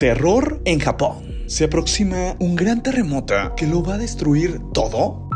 Terror en Japón. ¿Se aproxima un gran terremoto que lo va a destruir todo?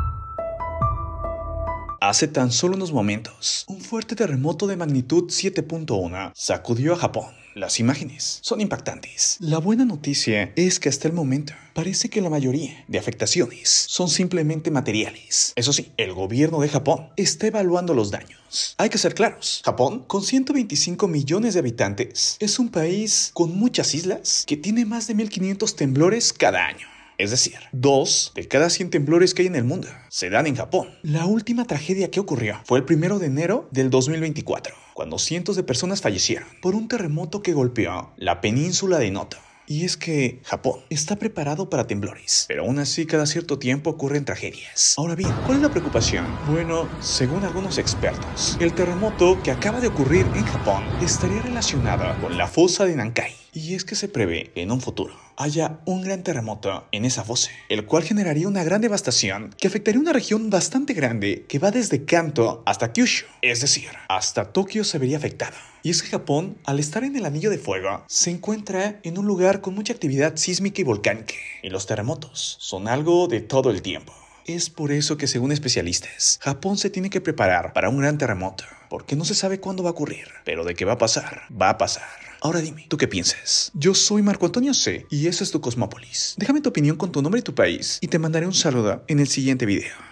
Hace tan solo unos momentos, un fuerte terremoto de magnitud 7.1 sacudió a Japón las imágenes son impactantes. La buena noticia es que hasta el momento parece que la mayoría de afectaciones son simplemente materiales. Eso sí, el gobierno de Japón está evaluando los daños. Hay que ser claros, Japón, con 125 millones de habitantes, es un país con muchas islas que tiene más de 1.500 temblores cada año. Es decir, dos de cada 100 temblores que hay en el mundo se dan en Japón. La última tragedia que ocurrió fue el primero de enero del 2024, cuando cientos de personas fallecieron por un terremoto que golpeó la península de Noto. Y es que Japón está preparado para temblores, pero aún así cada cierto tiempo ocurren tragedias. Ahora bien, ¿cuál es la preocupación? Bueno, según algunos expertos, el terremoto que acaba de ocurrir en Japón estaría relacionado con la fosa de Nankai y es que se prevé en un futuro haya un gran terremoto en esa fosa, el cual generaría una gran devastación que afectaría una región bastante grande que va desde Kanto hasta Kyushu, es decir, hasta Tokio se vería afectada. Y es que Japón, al estar en el anillo de fuego, se encuentra en un lugar con mucha actividad sísmica y volcánica, y los terremotos son algo de todo el tiempo. Es por eso que según especialistas, Japón se tiene que preparar para un gran terremoto, porque no se sabe cuándo va a ocurrir, pero de qué va a pasar, va a pasar. Ahora dime, ¿tú qué piensas? Yo soy Marco Antonio C y eso es tu Cosmópolis. Déjame tu opinión con tu nombre y tu país y te mandaré un saludo en el siguiente video.